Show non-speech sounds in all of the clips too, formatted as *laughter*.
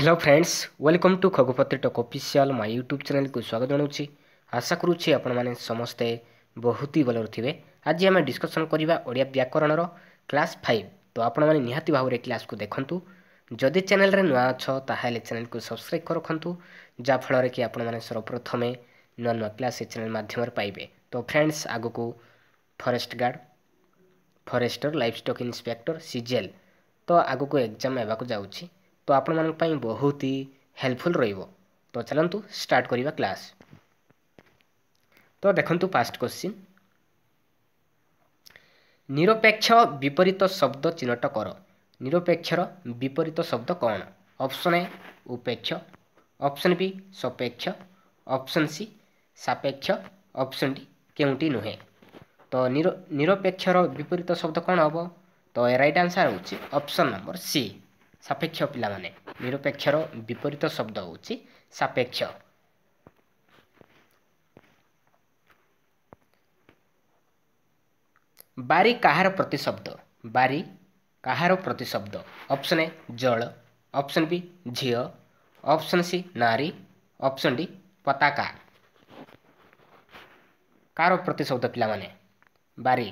hello friends welcome to Khagapatri talk official my YouTube ଚ୍ୟାନେଲ୍କୁ ସ୍ୱାଗତ ଜଣାଉଛି ଆଶା କରୁଛି ଆପଣମାନେ ସମସ୍ତେ ବହୁତ ହି ଭଲରେ ଥିବେ ଆଜି ଆମେ ଡିସ୍କସନ୍ କରିବା ଓଡ଼ିଆ ବ୍ୟାକରଣର କ୍ଲାସ୍ ଫାଇଭ୍ ତ ଆପଣମାନେ ନିହାତି ଭାବରେ କ୍ଲାସ୍କୁ ଦେଖନ୍ତୁ ଯଦି ଚ୍ୟାନେଲ୍ରେ ନୂଆ ଅଛ ତାହେଲେ ଚ୍ୟାନେଲ୍କୁ ସବସ୍କ୍ରାଇବ୍ ରଖନ୍ତୁ ଯାହାଫଳରେ କି ଆପଣମାନେ ସର୍ବପ୍ରଥମେ ନୂଆ ନୂଆ କ୍ଲାସ୍ ଏ ଚ୍ୟାନେଲ୍ ମାଧ୍ୟମରେ ପାଇବେ ତ ଫ୍ରେଣ୍ଡସ୍ ଆଗକୁ forest guard forester livestock inspector CGL ତ ଆଗକୁ ଏକ୍ଜାମ୍ ହେବାକୁ ଯାଉଛି ତ ଆପଣମାନଙ୍କ ପାଇଁ ବହୁତ ହି ହେଲ୍ପଫୁଲ୍ ରହିବ ତ ଚାଲନ୍ତୁ ଷ୍ଟାର୍ଟ କରିବା କ୍ଲାସ୍ ତ ଦେଖନ୍ତୁ ଫାଷ୍ଟ କ୍ୱଶ୍ଚିନ୍ ନିରପେକ୍ଷ ବିପରୀତ ଶବ୍ଦ ଚିହ୍ନଟ କର ନିରପେକ୍ଷର ବିପରୀତ ଶବ୍ଦ କ'ଣ ଅପ୍ସନ୍ ଏ ଉପେକ୍ଷ ଅପ୍ସନ୍ ବି ସପେକ୍ଷ ଅପ୍ସନ୍ ସି ସାପେକ୍ଷ ଅପ୍ସନ୍ ଡି କେଉଁଟି ନୁହେଁ ତ ନିର ନିରପେକ୍ଷର ବିପରୀତ ଶବ୍ଦ କ'ଣ ହେବ ତ ଏ ରାଇଟ୍ ଆନ୍ସର୍ ହେଉଛି ଅପ୍ସନ୍ ନମ୍ବର ସି ସାପେକ୍ଷ ପିଲାମାନେ ନିରପେକ୍ଷର ବିପରୀତ ଶବ୍ଦ ହେଉଛି ସାପେକ୍ଷ ବାରି କାହାର ପ୍ରତିଶବ୍ଦ ବାରି କାହାର ପ୍ରତିଶବ୍ଦ ଅପସନ୍ ଏ ଜଳ ଅପସନ୍ ବି ଝିଅ ଅପସନ୍ ସି ନାରୀ ଅପସନ୍ ଡି ପତାକା କାହାର ପ୍ରତିଶବ୍ଦ ପିଲାମାନେ ବାରି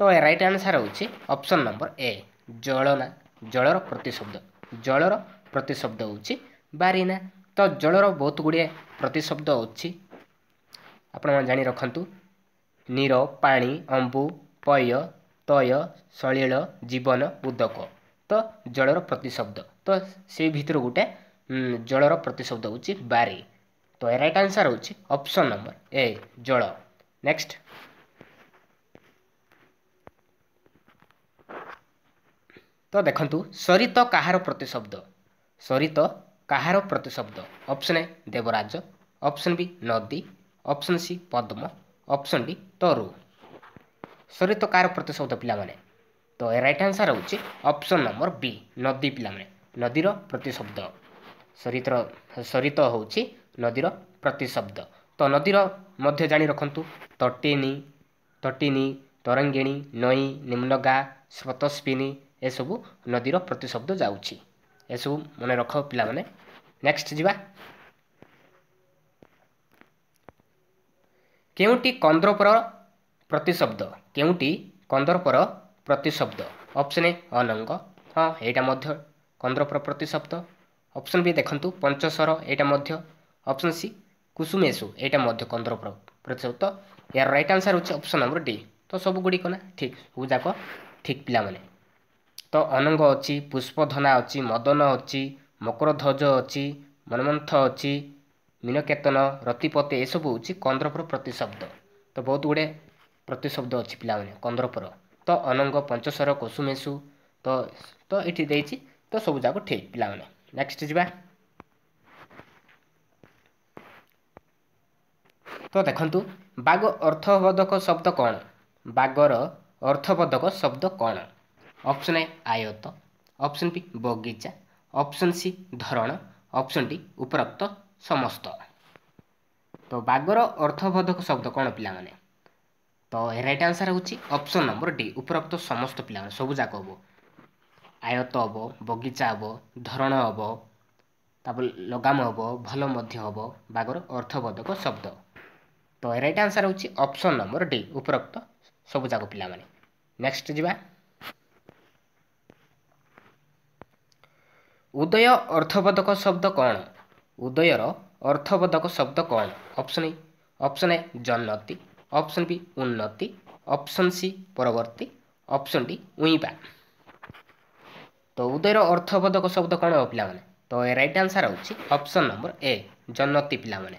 ତ ରାଇଟ୍ ଆନ୍ସର୍ ହେଉଛି ଅପସନ୍ ନମ୍ବର ଏ ଜଳ ନା ଜଳର ପ୍ରତିଶବ୍ଦ ଜଳର ପ୍ରତିଶବ୍ଦ ହେଉଛି ବାରିନା ତ ଜଳର ବହୁତ ଗୁଡ଼ିଏ ପ୍ରତିଶବ୍ଦ ଅଛି ଆପଣମାନେ ଜାଣି ରଖନ୍ତୁ ନୀର ପାଣି ଅମ୍ବୁ ପୟ ତୟ ସଳିଳ ଜୀବନ ଉଦକ ତ ଜଳର ପ୍ରତିଶବ୍ଦ ତ ସେଇ ଭିତରୁ ଗୋଟେ ଜଳର ପ୍ରତିଶବ୍ଦ ହେଉଛି ବାରି ତ ରାଇଟ୍ ଆନ୍ସର୍ ହେଉଛି ଅପସନ୍ ନମ୍ବର ଏ ଜଳ ନେକ୍ସଟ ତ ଦେଖନ୍ତୁ ସରିତ କାହାର ପ୍ରତିଶବ୍ଦ ସରିତ କାହାର ପ୍ରତିଶବ୍ଦ ଅପସନ୍ ଏ ଦେବରାଜ ଅପସନ୍ ବି ନଦୀ ଅପସନ୍ ସି ପଦ୍ମ ଅପସନ୍ ଡି ତରୁ ସରିତ କାହାର ପ୍ରତିଶବ୍ଦ ପିଲାମାନେ ତ ଏ ରାଇଟ୍ ଆନ୍ସର୍ ହେଉଛି ଅପସନ୍ ନମ୍ବର ବି ନଦୀ ପିଲାମାନେ ନଦୀର ପ୍ରତିଶବ୍ଦ ସରିତର ସରିତ ହେଉଛି ନଦୀର ପ୍ରତିଶବ୍ଦ ତ ନଦୀର ମଧ୍ୟ ଜାଣି ରଖନ୍ତୁ ତଟିନୀ ତଟିନୀ ତରଙ୍ଗିଣୀ ନଈ ନିମ୍ନଗା ସ୍ରୋତସ୍ୱିନୀ ଏସବୁ ନଦୀର ପ୍ରତିଶବ୍ଦ ଯାଉଛି ଏସବୁ ମନେ ରଖ ପିଲାମାନେ ନେକ୍ସଟ ଯିବା କେଉଁଟି କନ୍ଦ୍ରପର ପ୍ରତିଶବ୍ଦ କେଉଁଟି କନ୍ଦରପର ପ୍ରତିଶବ୍ଦ ଅପସନ୍ ଏ ଅନଙ୍ଗ ହଁ ଏଇଟା ମଧ୍ୟ କନ୍ଦ୍ରପର ପ୍ରତିଶବ୍ଦ ଅପସନ୍ ବି ଦେଖନ୍ତୁ ପଞ୍ଚସ୍ୱର ଏଇଟା ମଧ୍ୟ ଅପସନ୍ ସି କୁସୁମେସୁ ଏଇଟା ମଧ୍ୟ କନ୍ଦ୍ରପର ପ୍ରତିଶବ୍ଦ ଏହାର ରାଇଟ୍ ଆନ୍ସର୍ ହେଉଛି ଅପସନ୍ ନମ୍ବର ଡି ତ ସବୁଗୁଡ଼ିକ ନା ଠିକ୍ ସବୁଯାକ ଠିକ୍ ପିଲାମାନେ ତ ଅନଙ୍ଗ ଅଛି ପୁଷ୍ପଧନା ଅଛି ମଦନ ଅଛି ମକରଧ୍ୱଜ ଅଛି ମନମନ୍ଥ ଅଛି ମୀନକେତନ ରତିପତେ ଏସବୁ ହେଉଛି କନ୍ଦ୍ରପୁର ପ୍ରତିଶବ୍ଦ ତ ବହୁତ ଗୁଡ଼ିଏ ପ୍ରତିଶବ୍ଦ ଅଛି ପିଲାମାନେ କନ୍ଦ୍ରପୁର ତ ଅନଙ୍ଗ ପଞ୍ଚସର କୋସୁମେସୁ ତ ତ ଏଠି ଦେଇଛି ତ ସବୁ ଯାକ ଠିକ୍ ପିଲାମାନେ ନେକ୍ସଟ ଯିବା ତ ଦେଖନ୍ତୁ ବାଘ ଅର୍ଥବୋଧକ ଶବ୍ଦ କ'ଣ ବାଘର ଅର୍ଥବୋଧକ ଶବ୍ଦ କ'ଣ ଅପ୍ସନ୍ ଏ ଆୟତ ଅପ୍ସନ୍ ବି ବଗିଚା ଅପ୍ସନ୍ ସି ଧରଣ ଅପ୍ସନ୍ ଡି ଉପରୋକ୍ତ ସମସ୍ତ ତ ବାଘର ଅର୍ଥବୋଧକ ଶବ୍ଦ କ'ଣ ପିଲାମାନେ ତ ରାଇଟ୍ ଆନ୍ସର୍ ହେଉଛି ଅପ୍ସନ୍ ନମ୍ବର ଡି ଉପରୋକ୍ତ ସମସ୍ତ ପିଲାମାନେ ସବୁଯାକ ହେବ ଆୟତ ହେବ ବଗିଚା ହେବ ଧରଣ ହେବ ତାପରେ ଲଗାମ ହେବ ଭଲ ମଧ୍ୟ ହେବ ବାଘର ଅର୍ଥବୋଧକ ଶବ୍ଦ ତ ରାଇଟ୍ ଆନ୍ସର୍ ହେଉଛି ଅପ୍ସନ୍ ନମ୍ବର ଡି ଉପରୋକ୍ତ ସବୁଯାକ ପିଲାମାନେ ନେକ୍ସଟ୍ ଯିବା ଉଦୟ ଅର୍ଥବୋଧକ ଶବ୍ଦ କ'ଣ ଉଦୟର ଅର୍ଥବୋଧକ ଶବ୍ଦ କ'ଣ ଅପସନ୍ ଏ ଅପସନ୍ ଏ ଜନ୍ନତି ଅପସନ୍ ବି ଉନ୍ନତି ଅପସନ୍ ସି ପରବର୍ତ୍ତୀ ଅପସନ୍ ଡି ଉଇଁବା ତ ଉଦୟର ଅର୍ଥବୋଧକ ଶବ୍ଦ କ'ଣ ହେବ ପିଲାମାନେ ତ ଏ ରାଇଟ୍ ଆନ୍ସର୍ ହେଉଛି ଅପସନ୍ ନମ୍ବର ଏ ଜନ୍ନତି ପିଲାମାନେ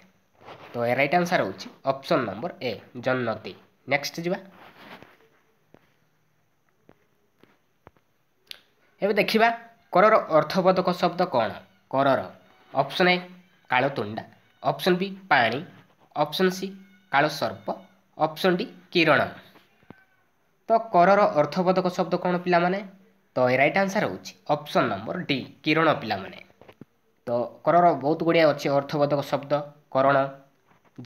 ତ ଏ ରାଇଟ୍ ଆନ୍ସର୍ ହେଉଛି ଅପସନ୍ ନମ୍ବର ଏ ଜନ୍ନତି ନେକ୍ସଟ ଯିବା ଏବେ ଦେଖିବା କରର ଅର୍ଥବୋଧକ ଶବ୍ଦ କ'ଣ କରର ଅପସନ୍ ଏ କାଳତୁଣ୍ଡା ଅପସନ୍ ବି ପାଣି ଅପସନ୍ ସି କାଳ ସର୍ପ ଅପସନ୍ ଡି କିରଣ ତ କରର ଅର୍ଥବୋଧକ ଶବ୍ଦ କ'ଣ ପିଲାମାନେ ତ ଏ ରାଇଟ୍ ଆନ୍ସର୍ ହେଉଛି ଅପସନ୍ ନମ୍ବର ଡି କିରଣ ପିଲାମାନେ ତ କରର ବହୁତ ଗୁଡ଼ିଏ ଅଛି ଅର୍ଥବୋଧକ ଶବ୍ଦ କରଣ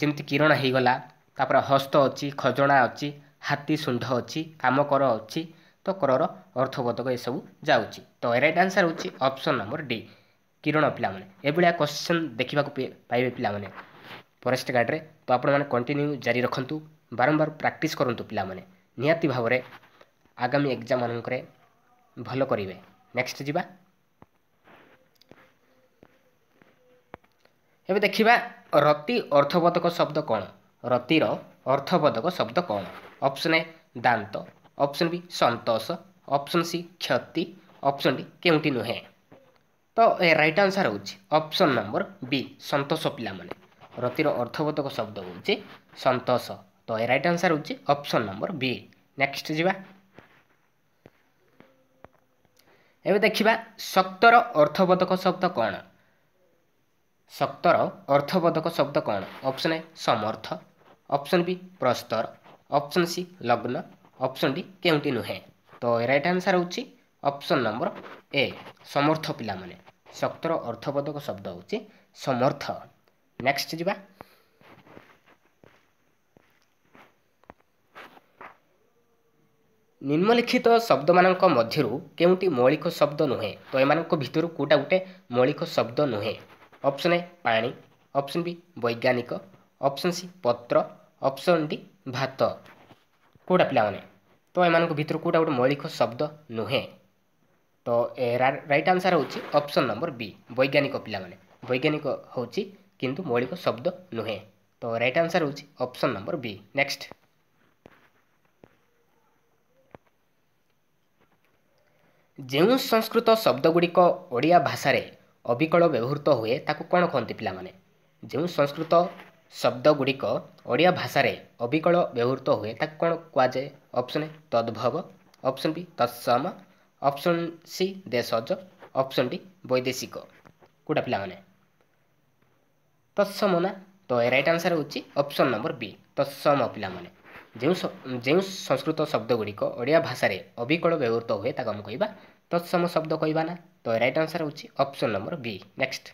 ଯେମିତି କିରଣ ହୋଇଗଲା ତାପରେ ହସ୍ତ ଅଛି ଖଜଣା ଅଛି ହାତୀ ଶୁଣ୍ଢ ଅଛି କାମକର ଅଛି ତ କରର ଅର୍ଥବୋଧକ ଏସବୁ ଯାଉଛି ତ ରାଇଟ୍ ଆନ୍ସର୍ ହେଉଛି ଅପସନ୍ ନମ୍ବର ଡି କିରଣ ପିଲାମାନେ ଏଭଳିଆ କ୍ୱେଶ୍ଚନ୍ ଦେଖିବାକୁ ପାଇବେ ପିଲାମାନେ ଫରେଷ୍ଟ ଗାର୍ଡ଼ରେ ତ ଆପଣମାନେ କଣ୍ଟିନ୍ୟୁ ଜାରି ରଖନ୍ତୁ ବାରମ୍ବାର ପ୍ରାକ୍ଟିସ୍ କରନ୍ତୁ ପିଲାମାନେ ନିହାତି ଭାବରେ ଆଗାମୀ ଏକ୍ଜାମ୍ମାନଙ୍କରେ ଭଲ କରିବେ ନେକ୍ସଟ ଯିବା ଏବେ ଦେଖିବା ରତି ଅର୍ଥବୋଧକ ଶବ୍ଦ କ'ଣ ରତିର ଅର୍ଥବୋଧକ ଶବ୍ଦ କ'ଣ ଅପସନ୍ ଏ ଦାନ୍ତ ଅପସନ୍ ବି ସନ୍ତୋଷ ଅପସନ୍ ସି କ୍ଷତି ଅପସନ୍ ଡି କେଉଁଠି ନୁହେଁ ତ ଏ ରାଇଟ୍ ଆନ୍ସର୍ ହେଉଛି ଅପସନ୍ ନମ୍ବର ବି ସନ୍ତୋଷ ପିଲାମାନେ ରତିର ଅର୍ଥବୋଧକ ଶବ୍ଦ ହେଉଛି ସନ୍ତୋଷ ତ ଏ ରାଇଟ୍ ଆନ୍ସର୍ ହେଉଛି ଅପସନ୍ ନମ୍ବର ବି ନେକ୍ସଟ ଯିବା ଏବେ ଦେଖିବା ଶକ୍ତର ଅର୍ଥବୋଧକ ଶବ୍ଦ କ'ଣ ଶକ୍ତର ଅର୍ଥବୋଧକ ଶବ୍ଦ କ'ଣ ଅପସନ୍ ଏ ସମର୍ଥ ଅପସନ୍ ବି ପ୍ରସ୍ତର ଅପସନ୍ ସି ଲଗ୍ନ ଅପସନ୍ଟି କେଉଁଟି ନୁହେଁ ତ ରାଇଟ୍ ଆନ୍ସର୍ ହେଉଛି ଅପସନ୍ ନମ୍ବର ଏ ସମର୍ଥ ପିଲାମାନେ ଶକ୍ତର ଅର୍ଥବୋଧକ ଶବ୍ଦ ହେଉଛି ସମର୍ଥ ନେକ୍ସଟ ଯିବା ନିମ୍ନଲିଖିତ ଶବ୍ଦମାନଙ୍କ ମଧ୍ୟରୁ କେଉଁଟି ମୌଳିକ ଶବ୍ଦ ନୁହେଁ ତ ଏମାନଙ୍କ ଭିତରୁ କେଉଁଟା ଗୋଟେ ମୌଳିକ ଶବ୍ଦ ନୁହେଁ ଅପସନ୍ ଏ ପାଣି ଅପସନ୍ ବି ବୈଜ୍ଞାନିକ ଅପସନ୍ ସି ପତ୍ର ଅପସନ୍ ଡି ଭାତ କେଉଁଟା ପିଲାମାନେ ତ ଏମାନଙ୍କ ଭିତରୁ କେଉଁଟା ଗୋଟେ ମୌଳିକ ଶବ୍ଦ ନୁହେଁ ତ ରାଇଟ୍ ଆନ୍ସର ହେଉଛି ଅପ୍ସନ୍ ନମ୍ବର ବି ବୈଜ୍ଞାନିକ ପିଲାମାନେ ବୈଜ୍ଞାନିକ ହେଉଛି କିନ୍ତୁ ମୌଳିକ ଶବ୍ଦ ନୁହେଁ ତ ରାଇଟ୍ ଆନ୍ସର ହେଉଛି ଅପ୍ସନ୍ ନମ୍ବର ବି ନେକ୍ସଟ ଯେଉଁ ସଂସ୍କୃତ ଶବ୍ଦ ଗୁଡ଼ିକ ଓଡ଼ିଆ ଭାଷାରେ ଅବିକଳ ବ୍ୟବହୃତ ହୁଏ ତାକୁ କ'ଣ କହନ୍ତି ପିଲାମାନେ ଯେଉଁ ସଂସ୍କୃତ ଶବ୍ଦଗୁଡ଼ିକ ଓଡ଼ିଆ ଭାଷାରେ ଅବିକଳ ବ୍ୟବହୃତ ହୁଏ ତାକୁ କ'ଣ କୁହାଯାଏ ଅପସନ୍ ଏ ତଦ୍ଭବ ଅପସନ୍ ବି ତତ୍ସମ ଅପସନ୍ ସି ଦେଶଜ ଅପସନ୍ ଡି ବୈଦେଶିକ କେଉଁଟା ପିଲାମାନେ ତତ୍ସମ ନା ତ ଏ ରାଇଟ୍ ଆନ୍ସର୍ ହେଉଛି ଅପସନ୍ ନମ୍ବର ବି ତତ୍ସମ ପିଲାମାନେ ଯେଉଁ ଯେଉଁ ସଂସ୍କୃତ ଶବ୍ଦଗୁଡ଼ିକ ଓଡ଼ିଆ ଭାଷାରେ ଅବିକଳ ବ୍ୟବହୃତ ହୁଏ ତାକୁ ଆମେ କହିବା ତତ୍ସମ ଶବ୍ଦ କହିବା ନା ତ ରାଇଟ୍ ଆନ୍ସର୍ ହେଉଛି ଅପସନ୍ ନମ୍ବର ବି ନେକ୍ସଟ୍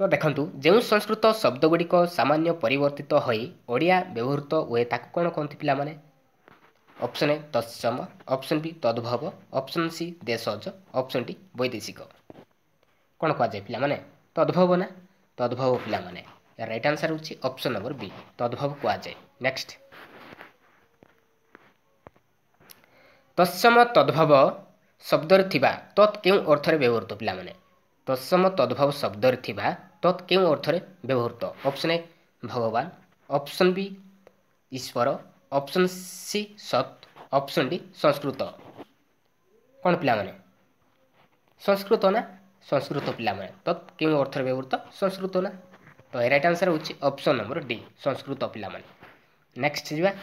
ତ ଦେଖନ୍ତୁ ଯେଉଁ ସଂସ୍କୃତ ଶବ୍ଦଗୁଡ଼ିକ ସାମାନ୍ୟ ପରିବର୍ତ୍ତିତ ହୋଇ ଓଡ଼ିଆ ବ୍ୟବହୃତ ହୁଏ ତାକୁ କ'ଣ କହନ୍ତି ପିଲାମାନେ ଅପସନ୍ ଏ ତତ୍ସମ ଅପସନ୍ ବି ତଦ୍ଭବ ଅପସନ୍ ସି ଦେଶଜ ଅପସନ୍ ଡି ବୈଦେଶିକ କ'ଣ କୁହାଯାଏ ପିଲାମାନେ ତଦ୍ଭବ ନା ତଦ୍ଭବ ପିଲାମାନେ ରାଇଟ୍ ଆନ୍ସର୍ ହେଉଛି ଅପସନ୍ ନମ୍ବର ବି ତଦ୍ଭବ କୁହାଯାଏ ନେକ୍ସଟ ତତ୍ସମ ତଦ୍ଭବ ଶବ୍ଦରେ ଥିବା ତତ୍ କେଉଁ ଅର୍ଥରେ ବ୍ୟବହୃତ ପିଲାମାନେ ତତ୍ସମ ତଦ୍ଭବ ଶବ୍ଦରେ ଥିବା ତତ୍ କେଉଁ ଅର୍ଥରେ ବ୍ୟବହୃତ ଅପସନ୍ ଏ ଭଗବାନ ଅପସନ୍ ବି ଈଶ୍ୱର ଅପସନ୍ ସି ସତ୍ ଅପସନ୍ ଡି ସଂସ୍କୃତ କ'ଣ ପିଲାମାନେ ସଂସ୍କୃତ ନା ସଂସ୍କୃତ ପିଲାମାନେ ତତ୍ କେଉଁ ଅର୍ଥରେ ବ୍ୟବହୃତ ସଂସ୍କୃତ ନା ତ ଏ ରାଇଟ୍ ଆନ୍ସର୍ ହେଉଛି ଅପସନ୍ ନମ୍ବର ଡି ସଂସ୍କୃତ ପିଲାମାନେ ନେକ୍ସଟ ଯିବା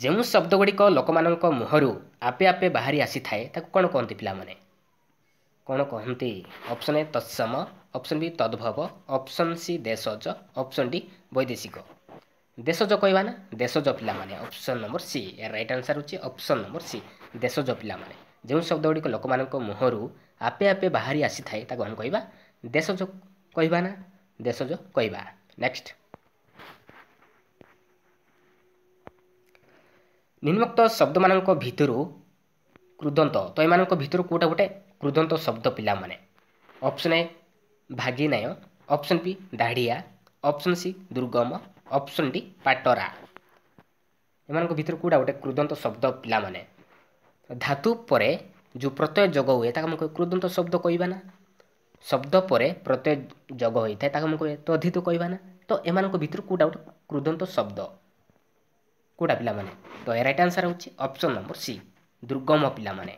ଯେଉଁ ଶବ୍ଦଗୁଡ଼ିକ ଲୋକମାନଙ୍କ ମୁହଁରୁ ଆପେ ଆପେ ବାହାରି ଆସିଥାଏ ତାକୁ କ'ଣ କହନ୍ତି ପିଲାମାନେ କ'ଣ କହନ୍ତି ଅପସନ୍ ଏ ତତ୍ସମ ଅପସନ୍ ବି ତଦ୍ଭବ ଅପସନ୍ ସି ଦେଶଜ ଅପସନ୍ ଡି ବୈଦେଶିକ ଦେଶଜ କହିବା ନା ଦେଶଜ ପିଲାମାନେ ଅପସନ୍ ନମ୍ବର ସି ଏହାର ରାଇଟ୍ ଆନ୍ସର୍ ହେଉଛି ଅପସନ୍ ନମ୍ବର ସି ଦେଶଜ ପିଲାମାନେ ଯେଉଁ ଶବ୍ଦଗୁଡ଼ିକ ଲୋକମାନଙ୍କ ମୁହଁରୁ ଆପେ ଆପେ ବାହାରି ଆସିଥାଏ ତାକୁ ଆମେ କହିବା ଦେଶଜ କହିବା ନା ଦେଶଜ କହିବା ନେକ୍ସଟ୍ ନିମ୍ନୋକ୍ତ ଶବ୍ଦମାନଙ୍କ ଭିତରୁ କୃଦନ୍ତ ତ ଏମାନଙ୍କ ଭିତରୁ କେଉଁଟା ଗୋଟେ କୃଦନ୍ତ ଶବ୍ଦ ପିଲାମାନେ ଅପସନ୍ ଏ ଭାଗିନାୟ ଅପସନ୍ ବି ଦାଢ଼ିଆ ଅପସନ୍ ସି ଦୁର୍ଗମ ଅପସନ୍ ଡି ପାଟରା ଏମାନଙ୍କ ଭିତରୁ କେଉଁଟା ଗୋଟେ କୃଦନ୍ତ ଶବ୍ଦ ପିଲାମାନେ ଧାତୁ ପରେ ଯେଉଁ ପ୍ରତ୍ୟୟ ଯୋଗ ହୁଏ ତାକୁ ଆମେ କୃଦନ୍ତ ଶବ୍ଦ କହିବା ନା ଶବ୍ଦ ପରେ ପ୍ରତ୍ୟୟ ଯୋଗ ହୋଇଥାଏ ତାକୁ ଆମେ ତ ଅଧିତ କହିବା ନା ତ ଏମାନଙ୍କ ଭିତରୁ କେଉଁଟା ଗୋଟେ କୃଦନ୍ତ ଶବ୍ଦ କେଉଁଟା ପିଲାମାନେ ତ ଏ ରାଇଟ୍ ଆନ୍ସର୍ ହେଉଛି ଅପସନ୍ ନମ୍ବର ସି ଦୁର୍ଗମ ପିଲାମାନେ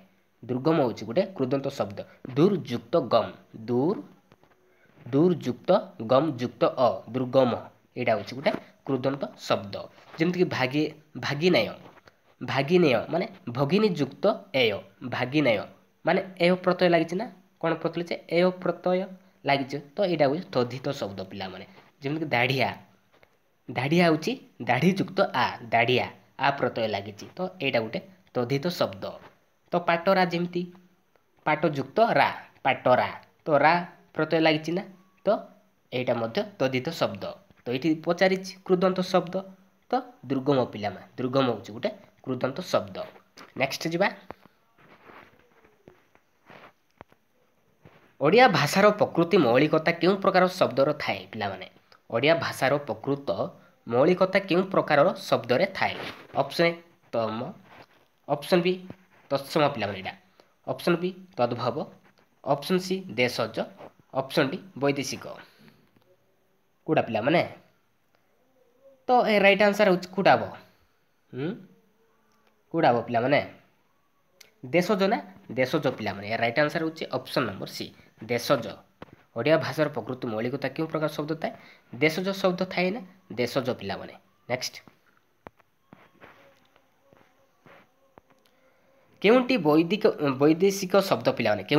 ଦୁର୍ଗମ ହେଉଛି ଗୋଟେ କୃଦନ୍ତ ଶବ୍ଦ ଦୁର୍ଯୁକ୍ତ ଗମ୍ ଦୁର୍ ଦୁର୍ଯୁକ୍ତ ଗମ୍ ଯୁକ୍ତ ଅ ଦୁର୍ଗମ ଏଇଟା ହେଉଛି ଗୋଟେ କୃଦନ୍ତ ଶବ୍ଦ ଯେମିତିକି ଭାଗି ଭାଗିନାୟ ଭାଗିନେୟ ମାନେ ଭଗିନୀ ଯୁକ୍ତ ଏୟ ଭାଗିନେୟ ମାନେ ଏୟ ପ୍ରତ୍ୟୟ ଲାଗିଛି ନା କ'ଣ ପ୍ରତ୍ୟୟ ଲାଗିଛି ଏୟ ପ୍ରତ୍ୟୟ ଲାଗିଛି ତ ଏଇଟା ହେଉଛି ତଦ୍ଧିତ ଶବ୍ଦ ପିଲାମାନେ ଯେମିତିକି ଦାଢ଼ିଆ ଦାଢ଼ିଆ ହେଉଛି ଦାଢ଼ିଯୁକ୍ତ ଆ ଦାଢ଼ିଆ ଆ ପ୍ରତ୍ୟୟ ଲାଗିଛି ତ ଏଇଟା ଗୋଟେ ତଦ୍ଧିତ ଶବ୍ଦ ତ ପାଟରା ଯେମିତି ପାଟଯୁକ୍ତ ରା ପାଟରା ତ ରା ପ୍ରତ୍ୟୟ ଲାଗିଛି ନା ତ ଏଇଟା ମଧ୍ୟ ତଦ୍ଧିତ ଶବ୍ଦ ତ ଏଇଠି ପଚାରିଛି କୃଦନ୍ତ ଶବ୍ଦ ତ ଦୁର୍ଗମ ପିଲାମା ଦୁର୍ଗମ ହେଉଛି ଗୋଟେ କୃଦନ୍ତ ଶବ୍ଦ ନେକ୍ସଟ ଯିବା ଓଡ଼ିଆ ଭାଷାର ପ୍ରକୃତି ମୌଳିକତା କେଉଁ ପ୍ରକାର ଶବ୍ଦର ଥାଏ ପିଲାମାନେ ଓଡ଼ିଆ ଭାଷାର ପ୍ରକୃତ ମୌଳିକତା କେଉଁ ପ୍ରକାରର ଶବ୍ଦରେ ଥାଏ ଅପସନ୍ ଏ ତମ ଅପସନ୍ ବି ତତ୍ସମ ପିଲାମାନେ ଏଇଟା ଅପସନ୍ ବି ତଦ୍ଭବ ଅପସନ୍ ସି ଦେଶଜ ଅପସନ୍ ଡି ବୈଦେଶିକ କେଉଁଟା ପିଲାମାନେ ତ ଏ ରାଇଟ୍ ଆନ୍ସର୍ ହେଉଛି କେଉଁଟା ହେବ କେଉଁଟା ହେବ ପିଲାମାନେ ଦେଶଜ ନା ଦେଶଜ ପିଲାମାନେ ଏ ରାଇଟ୍ ଆନ୍ସର୍ ହେଉଛି ଅପସନ୍ ନମ୍ବର ସି ଦେଶଜ ओडिया भाषार प्रकृति मौलिकता क्यों प्रकार शब्द थाए देशज शब्द थाए ना देशज पाने नेक्स्ट केउंटी वैदिक वैदेशिक शब्द पाने के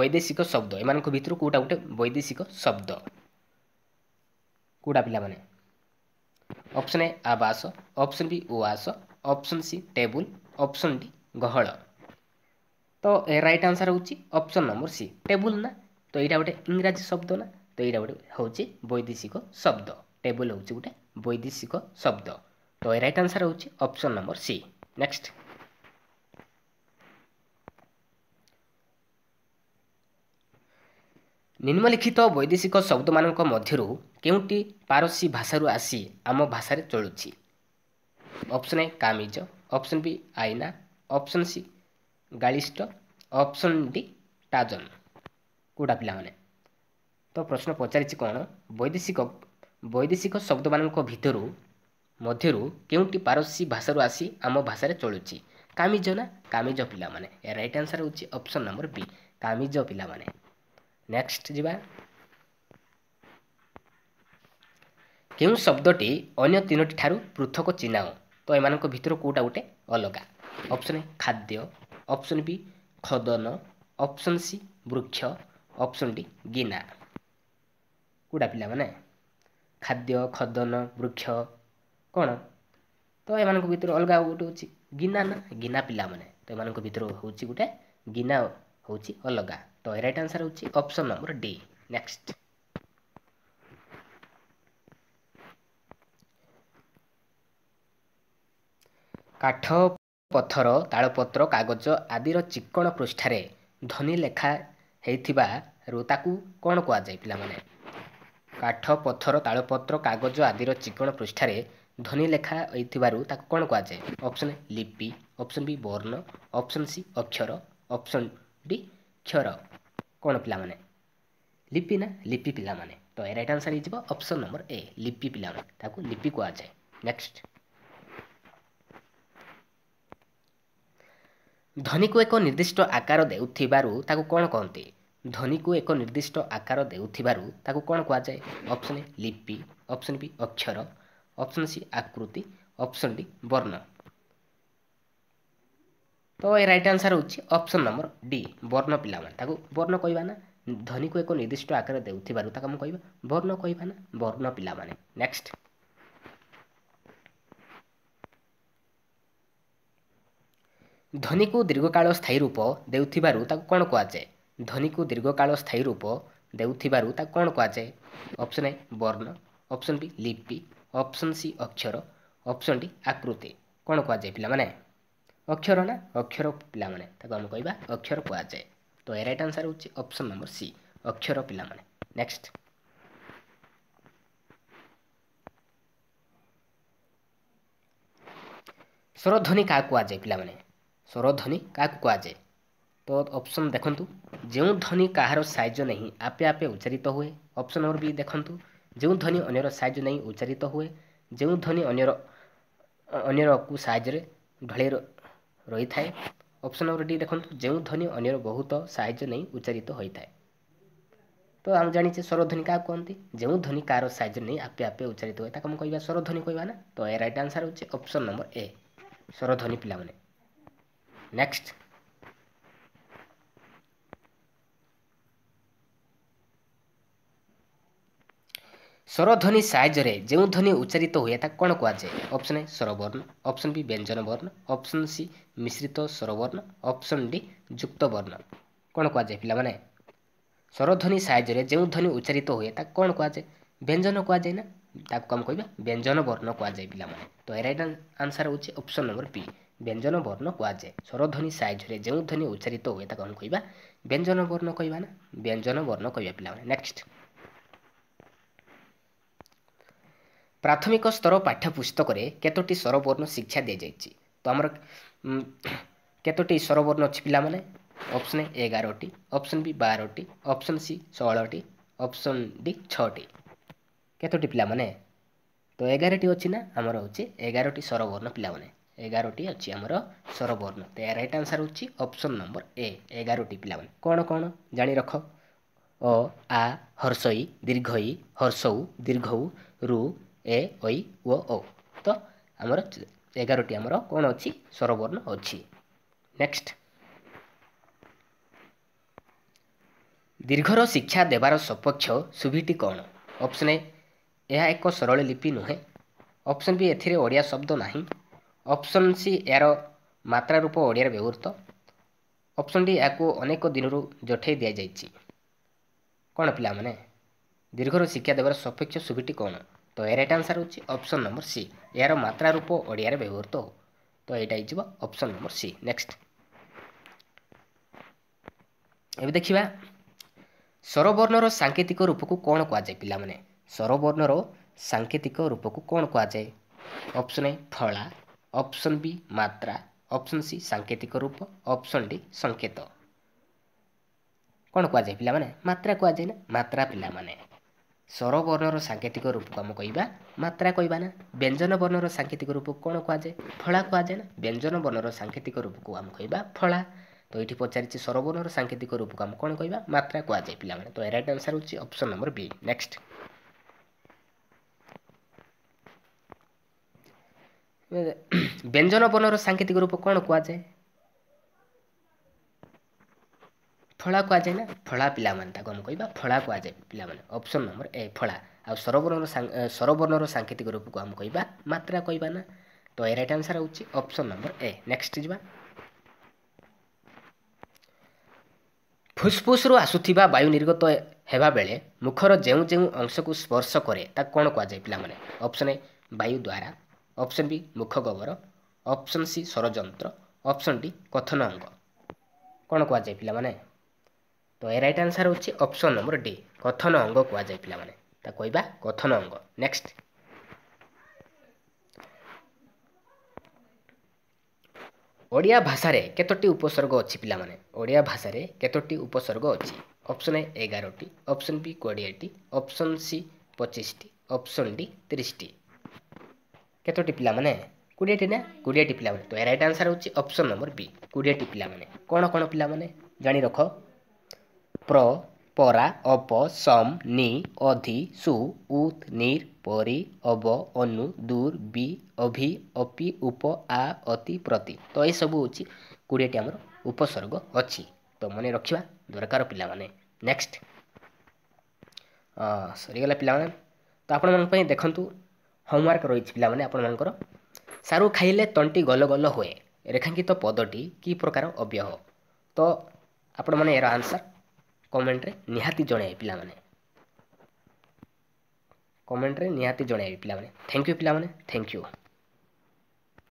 वैदेशिक शब्द एम भितर कौटा गोटे वैदेशिक शब्द कौटा पाने ऑप्शन ए आवास ऑप्शन बी ओआस option C table option D गहल तो ए right answer option number C table ना ତ ଏଇଟା ଗୋଟେ ଇଂରାଜୀ ଶବ୍ଦ ନା ତ ଏଇଟା ଗୋଟେ ହେଉଛି ବୈଦେଶିକ ଶବ୍ଦ ଟେବୁଲ୍ ହେଉଛି ଗୋଟେ ବୈଦେଶିକ ଶବ୍ଦ ତ ଏ ରାଇଟ୍ ଆନ୍ସର୍ ହେଉଛି ଅପ୍ସନ୍ ନମ୍ବର ସି ନେକ୍ସଟ୍ ନିମ୍ନଲିଖିତ ବୈଦେଶିକ ଶବ୍ଦମାନଙ୍କ ମଧ୍ୟରୁ କେଉଁଟି ପାରସୀ ଭାଷାରୁ ଆସି ଆମ ଭାଷାରେ ଚଳୁଛି ଅପ୍ସନ୍ ଏ କାମିଜ ଅପ୍ସନ୍ ବି ଆଇନା ଅପ୍ସନ୍ ସି ଗାଳିଷ୍ଟ ଅପ୍ସନ୍ ଡି ଟାଜନ୍ କେଉଁଟା ପିଲାମାନେ ତ ପ୍ରଶ୍ନ ପଚାରିଛି କ'ଣ ବୈଦେଶିକ ବୈଦେଶିକ ଶବ୍ଦମାନଙ୍କ ଭିତରୁ ମଧ୍ୟରୁ କେଉଁଟି ପାରସୀ ଭାଷାରୁ ଆସି ଆମ ଭାଷାରେ ଚଳୁଛି କାମିଜ ନା କାମିଜ ପିଲାମାନେ ଏ ରାଇଟ୍ ଆନ୍ସର ହେଉଛି ଅପସନ୍ ନମ୍ବର ବି କାମିଜ ପିଲାମାନେ ନେକ୍ସଟ ଯିବା କେଉଁ ଶବ୍ଦଟି ଅନ୍ୟ ତିନୋଟି ଠାରୁ ପୃଥକ ଚିହ୍ନାଉ ତ ଏମାନଙ୍କ ଭିତରୁ କେଉଁଟା ଗୋଟେ ଅଲଗା ଅପସନ୍ ଏ ଖାଦ୍ୟ ଅପସନ୍ ବି ଖଦନ ଅପସନ୍ ସି ବୃକ୍ଷ ଅପସନ୍ ଡି ଗିନା କୁଡ଼ା ପିଲାମାନେ ଖାଦ୍ୟ ଖଦନ ବୃକ୍ଷ କ'ଣ ତ ଏମାନଙ୍କ ଭିତରୁ ଅଲଗା ଗୋଟେ ହେଉଛି ଗିନା ନା ଗିନା ପିଲାମାନେ ତ ଏମାନଙ୍କ ଭିତରୁ ହେଉଛି ଗୋଟେ ଗିନା ହେଉଛି ଅଲଗା ତ ଏ ରାଇଟ୍ ଆନ୍ସର୍ ହେଉଛି ଅପସନ୍ ନମ୍ବର ଡି ନେକ୍ସଟ କାଠ ପଥର ତାଳପତ୍ର କାଗଜ ଆଦିର ଚିକ୍କଣ ପୃଷ୍ଠାରେ ଧନୀ ଲେଖା ହେଇଥିବାରୁ ତାକୁ କ'ଣ କୁହାଯାଏ ପିଲାମାନେ କାଠ ପଥର ତାଳପତ୍ର କାଗଜ ଆଦିର ଚିକ୍କଣ ପୃଷ୍ଠାରେ ଧ୍ୱନି ଲେଖା ହୋଇଥିବାରୁ ତାକୁ କ'ଣ କୁହାଯାଏ ଅପସନ୍ ଲିପି ଅପସନ୍ ବି ବର୍ଣ୍ଣ ଅପସନ୍ ସି ଅକ୍ଷର ଅପସନ୍ ଡି କ୍ଷର କ'ଣ ପିଲାମାନେ ଲିପି ନା ଲିପି ପିଲାମାନେ ତ ଏ ରାଇଟ୍ ଆନ୍ସର୍ ହେଇଯିବ ଅପସନ୍ ନମ୍ବର ଏ ଲିପି ପିଲାମାନେ ତାକୁ ଲିପି କୁହାଯାଏ ନେକ୍ସଟ୍ ଧ୍ୱନିକୁ ଏକ ନିର୍ଦ୍ଦିଷ୍ଟ ଆକାର ଦେଉଥିବାରୁ ତାକୁ କ'ଣ କହନ୍ତି ଧ୍ୱନିକୁ ଏକ ନିର୍ଦ୍ଦିଷ୍ଟ ଆକାର ଦେଉଥିବାରୁ ତାକୁ କ'ଣ କୁହାଯାଏ ଅପ୍ସନ୍ ଏ ଲିପି ଅପ୍ସନ୍ ବି ଅକ୍ଷର ଅପ୍ସନ୍ ସି ଆକୃତି ଅପ୍ସନ୍ ଡି ବର୍ଣ୍ଣ ତ ଏ ରାଇଟ୍ ଆନ୍ସର୍ ହେଉଛି ଅପ୍ସନ୍ ନମ୍ବର ଡି ବର୍ଣ୍ଣ ପିଲାମାନେ ତାକୁ ବର୍ଣ୍ଣ କହିବା ନା ଧ୍ୱନିକୁ ଏକ ନିର୍ଦ୍ଦିଷ୍ଟ ଆକାର ଦେଉଥିବାରୁ ତାକୁ ଆମେ କହିବା ବର୍ଣ୍ଣ କହିବା ନା ବର୍ଣ୍ଣ ପିଲାମାନେ ନେକ୍ସଟ ଧନୀକୁ ଦୀର୍ଘକାଳ ସ୍ଥାୟୀ ରୂପ ଦେଉଥିବାରୁ ତାକୁ କ'ଣ କୁହାଯାଏ ଧନୀକୁ ଦୀର୍ଘକାଳ ସ୍ଥାୟୀ ରୂପ ଦେଉଥିବାରୁ ତାକୁ କ'ଣ କୁହାଯାଏ ଅପସନ୍ ଏ ବର୍ଣ୍ଣ ଅପସନ୍ ବି ଲିପି ଅପସନ୍ ସି ଅକ୍ଷର ଅପସନ୍ ଡି ଆକୃତି କ'ଣ କୁହାଯାଏ ପିଲାମାନେ ଅକ୍ଷର ନା ଅକ୍ଷର ପିଲାମାନେ ତାକୁ ଆମେ କହିବା ଅକ୍ଷର କୁହାଯାଏ ତ ଏ ରାଇଟ୍ ଆନ୍ସର ହେଉଛି ଅପସନ୍ ନମ୍ବର ସି ଅକ୍ଷର ପିଲାମାନେ ନେକ୍ସଟ ସ୍ୱରଧ୍ୱନି କାହାକୁ କୁହାଯାଏ ପିଲାମାନେ ସ୍ୱର ଧ୍ୱନି କାହାକୁ କୁହାଯାଏ ତ ଅପସନ୍ ଦେଖନ୍ତୁ ଯେଉଁ ଧ୍ୱନି କାହାର ସାହାଯ୍ୟ ନାହିଁ ଆପେ ଆପେ ଉଚ୍ଚାରିତ ହୁଏ ଅପସନ୍ ନମ୍ବର ବି ଦେଖନ୍ତୁ ଯେଉଁ ଧ୍ୱନି ଅନ୍ୟର ସାହାଯ୍ୟ ନାହିଁ ଉଚ୍ଚାରିତ ହୁଏ ଯେଉଁ ଧ୍ୱନି ଅନ୍ୟର ଅନ୍ୟରକୁ ସାହାଯ୍ୟରେ ଢଳେଇ ରହିଥାଏ ଅପସନ୍ ନମ୍ବର ଡି ଦେଖନ୍ତୁ ଯେଉଁ ଧ୍ୱନି ଅନ୍ୟର ବହୁତ ସାହାଯ୍ୟ ନେଇ ଉଚ୍ଚାରିତ ହୋଇଥାଏ ତ ଆମେ ଜାଣିଛେ ସ୍ୱରଧ୍ୱନି କାହାକୁ କହନ୍ତି ଯେଉଁ ଧ୍ୱନି କାହାର ସାହାଯ୍ୟ ନେଇ ଆପେ ଆପେ ଉଚ୍ଚାରିତ ହୁଏ ତାକୁ ଆମେ କହିବା ସ୍ୱରଧ୍ୱନି କହିବା ନା ତ ଏ ରାଇଟ୍ ଆନ୍ସର୍ ହେଉଛି ଅପସନ୍ ନମ୍ବର ଏ ସ୍ୱରଧ୍ୱନି ପିଲାମାନେ नेक्स्ट ସ୍ୱରଧ୍ୱନି ସାହାଯ୍ୟରେ ଯେଉଁ ଧ୍ୱନି ଉଚ୍ଚାରିତ ହୁଏ ତାକୁ କ'ଣ କୁହାଯାଏ ଅପସନ୍ ଏ ସ୍ୱରବର୍ଣ୍ଣ ଅପସନ୍ ବି ବ୍ୟଞ୍ଜନ ବର୍ଣ୍ଣ ଅପସନ୍ ସି ମିଶ୍ରିତ ସ୍ୱରବର୍ଣ୍ଣ ଅପସନ୍ ଡି ଯୁକ୍ତ ବର୍ଣ୍ଣ କ'ଣ କୁହାଯାଏ ପିଲାମାନେ ସ୍ୱରଧ୍ୱନି ସାହାଯ୍ୟରେ ଯେଉଁ ଧ୍ୱନି ଉଚ୍ଚାରିତ ହୁଏ ତାକୁ କ'ଣ କୁହାଯାଏ ବ୍ୟଞ୍ଜନ କୁହାଯାଏ ନା ତାକୁ କ'ଣ କହିବା ବ୍ୟଞ୍ଜନ ବର୍ଣ୍ଣ କୁହାଯାଏ ପିଲାମାନେ ତ ଏ ରାଇଟ୍ ଆନ୍ସର୍ ହେଉଛି ଅପସନ୍ ନମ୍ବର ପି ବ୍ୟଞ୍ଜନ ବର୍ଣ୍ଣ କୁହାଯାଏ ସ୍ୱରଧ୍ୱନି ସାଇଜରେ ଯେଉଁ ଧ୍ୱନି ଉଚ୍ଚାରିତ ହୁଏ ତାକୁ ଆମେ କହିବା ବ୍ୟଞ୍ଜନ ବର୍ଣ୍ଣ କହିବା ନା ବ୍ୟଞ୍ଜନ ବର୍ଣ୍ଣ କହିବା ପିଲାମାନେ ନେକ୍ସଟ ପ୍ରାଥମିକ ସ୍ତର ପାଠ୍ୟପୁସ୍ତକରେ କେତୋଟି ସ୍ୱରବର୍ଣ୍ଣ ଶିକ୍ଷା ଦିଆଯାଇଛି ତ ଆମର କେତୋଟି ସ୍ୱରବର୍ଣ୍ଣ ଅଛି ପିଲାମାନେ ଅପସନ୍ ଏ ଏଗାରଟି ଅପସନ୍ ବି ବାରଟି ଅପସନ୍ ସି ଷୋହଳଟି ଅପସନ୍ ଡି ଛଅଟି କେତୋଟି ପିଲାମାନେ ତ ଏଗାରଟି ଅଛି ନା ଆମର ହେଉଛି ଏଗାରଟି ସ୍ୱରବର୍ଣ୍ଣ ପିଲାମାନେ ଏଗାରଟି ଅଛି ଆମର ସ୍ୱରବର୍ଣ୍ଣ ତ ରାଇଟ୍ ଆନ୍ସର୍ ହେଉଛି ଅପସନ୍ ନମ୍ବର ଏ ଏଗାରଟି ପିଲାମାନେ କ'ଣ କ'ଣ ଜାଣି ରଖ ଅ ଆ ହର୍ଷଇ ଦୀର୍ଘଇ ହର୍ଷଉ ଦୀର୍ଘଉ ରୁ ଏ ଐ ଓ ଔ ତ ଆମର ଏଗାରଟି ଆମର କ'ଣ ଅଛି ସ୍ୱରବର୍ଣ୍ଣ ଅଛି ନେକ୍ସଟ ଦୀର୍ଘର ଶିକ୍ଷା ଦେବାର ସପକ୍ଷ ସୁବିଟି କ'ଣ ଅପସନ୍ ଏ ଏହା ଏକ ସରଳ ଲିପି ନୁହେଁ ଅପସନ୍ ବି ଏଥିରେ ଓଡ଼ିଆ ଶବ୍ଦ ନାହିଁ ଅପସନ୍ ସି ଏହାର ମାତ୍ରା ରୂପ ଓଡ଼ିଆରେ ବ୍ୟବହୃତ ଅପସନ୍ ଡି ଏହାକୁ ଅନେକ ଦିନରୁ ଜଠେଇ ଦିଆଯାଇଛି କ'ଣ ପିଲାମାନେ ଦୀର୍ଘରୁ ଶିକ୍ଷା ଦେବାର ସପେକ୍ଷ ସୁବିଧା କ'ଣ ତ ଏ ରାଇଟ୍ ଆନ୍ସର ହେଉଛି ଅପସନ୍ ନମ୍ବର ସି ଏହାର ମାତ୍ରା ରୂପ ଓଡ଼ିଆରେ ବ୍ୟବହୃତ ହେଉ ତ ଏଇଟା ହେଇଯିବ ଅପସନ୍ ନମ୍ବର ସି ନେକ୍ସଟ ଏବେ ଦେଖିବା ସରବର୍ଣ୍ଣର ସାଙ୍କେତିକ ରୂପକୁ କ'ଣ କୁହାଯାଏ ପିଲାମାନେ ସରବର୍ଣ୍ଣର ସାଙ୍କେତିକ ରୂପକୁ କ'ଣ କୁହାଯାଏ ଅପସନ୍ ଏ ଫଳା ଅପସନ୍ ବି ମାତ୍ରା ଅପସନ୍ ସି ସାଙ୍କେତିକ ରୂପ ଅପସନ୍ ଡି ସଙ୍କେତ କ'ଣ କୁହାଯାଏ ପିଲାମାନେ ମାତ୍ରା କୁହାଯାଏ ନା ମାତ୍ରା ପିଲାମାନେ ସ୍ୱରବର୍ଣ୍ଣର ସାଙ୍କେତିକ ରୂପକୁ ଆମେ କହିବା ମାତ୍ରା କହିବା ନା ବ୍ୟଞ୍ଜନ ବର୍ଣ୍ଣର ସାଙ୍କେତିକ ରୂପକୁ କ'ଣ କୁହାଯାଏ ଫଳା କୁହାଯାଏ ନା ବ୍ୟଞ୍ଜନ ବର୍ଣ୍ଣର ସାଙ୍କେତିକ ରୂପକୁ ଆମେ କହିବା ଫଳା ତ ଏଇଠି ପଚାରିଛି ସ୍ୱରବର୍ଣ୍ଣର ସାଙ୍କେତିକ ରୂପକୁ ଆମେ କ'ଣ କହିବା ମାତ୍ରା କୁହାଯାଏ ପିଲାମାନେ ତ ଏ ରାଇଟ୍ ଆନ୍ସର୍ ହେଉଛି ଅପସନ୍ ନମ୍ବର ବି ନେକ୍ସଟ୍ *coughs* ବ୍ୟଞ୍ଜନ ବର୍ଣ୍ଣର ସାଙ୍କେତିକ ରୂପ କ'ଣ କୁହାଯାଏ ଫଳା କୁହାଯାଏ ନା ଫଳା ପିଲାମାନେ ତାକୁ ଆମେ କହିବା ଫଳା କୁହାଯାଏ ପିଲାମାନେ ଅପସନ୍ ନମ୍ବର ଏ ଫଳା ଆଉ ସରବର୍ଣ୍ଣର ସରବର୍ଣ୍ଣର ସାଙ୍କେତିକ ରୂପକୁ ଆମେ କହିବା ମାତ୍ରା କହିବା ନା ତ ଏ ରାଇଟ୍ ଆନ୍ସର୍ ହେଉଛି ଅପସନ୍ ନମ୍ବର ଏ ନେକ୍ସଟ ଯିବା ଫୁସ୍ଫୁସ୍ରୁ ଆସୁଥିବା ବାୟୁ ନିର୍ଗତ ହେବାବେଳେ ମୁଖର ଯେଉଁ ଯେଉଁ ଅଂଶକୁ ସ୍ପର୍ଶ କରେ ତାକୁ କ'ଣ କୁହାଯାଏ ପିଲାମାନେ ଅପସନ୍ ଏ ବାୟୁ ଦ୍ୱାରା ଅପସନ୍ ବି ମୁଖ ଗହ୍ୱର ଅପସନ୍ ସି ଷଡ଼ଯନ୍ତ୍ର ଅପସନ୍ ଡି କଥନ ଅଙ୍ଗ କ'ଣ କୁହାଯାଏ ପିଲାମାନେ ତ ଏ ରାଇଟ୍ ଆନ୍ସର୍ ହେଉଛି ଅପସନ୍ ନମ୍ବର ଡି କଥନ ଅଙ୍ଗ କୁହାଯାଏ ପିଲାମାନେ ତା କହିବା କଥନ ଅଙ୍ଗ ନେକ୍ସଟ ଓଡ଼ିଆ ଭାଷାରେ କେତୋଟି ଉପସର୍ଗ ଅଛି ପିଲାମାନେ ଓଡ଼ିଆ ଭାଷାରେ କେତୋଟି ଉପସର୍ଗ ଅଛି ଅପସନ୍ ଏ ଏଗାରଟି ଅପସନ୍ ବି କୋଡ଼ିଏଟି ଅପସନ୍ ସି ପଚିଶଟି ଅପସନ୍ ଡି ତିରିଶଟି କେତୋଟି ପିଲାମାନେ କୋଡ଼ିଏଟି ନା କୋଡ଼ିଏଟି ପିଲାମାନେ ତ ରାଇଟ୍ ଆନ୍ସର୍ ହେଉଛି ଅପସନ୍ ନମ୍ବର ବି କୋଡ଼ିଏଟି ପିଲାମାନେ କ'ଣ କ'ଣ ପିଲାମାନେ ଜାଣି ରଖ ପ୍ର ପରା ଅପ ସମ ନି ଅଧି ସୁ ଉତ୍ ନିର୍ ପରି ଅବ ଅନୁ ଦୂର ବି ଅଭି ଅପି ଉପ ଆ ଅତି ପ୍ରତି ତ ଏସବୁ ହେଉଛି କୋଡ଼ିଏଟି ଆମର ଉପସର୍ଗ ଅଛି ତ ମନେ ରଖିବା ଦରକାର ପିଲାମାନେ ନେକ୍ସଟ ସରିଗଲା ପିଲାମାନେ ତ ଆପଣମାନଙ୍କ ପାଇଁ ଦେଖନ୍ତୁ ହୋମୱାର୍କ ରହିଛି ପିଲାମାନେ ଆପଣମାନଙ୍କର ସାରୁ ଖାଇଲେ ତଣ୍ଟି ଗଲ ଗଲ ହୁଏ ରେଖାଙ୍କିତ ପଦଟି କି ପ୍ରକାର ଅବ୍ୟହ ତ ଆପଣମାନେ ଏହାର ଆନ୍ସର୍ କମେଣ୍ଟରେ ନିହାତି ଜଣାଇବେ ପିଲାମାନେ କମେଣ୍ଟରେ ନିହାତି ଜଣାଇବେ ପିଲାମାନେ ଥ୍ୟାଙ୍କ ୟୁ ପିଲାମାନେ ଥ୍ୟାଙ୍କ ୟୁ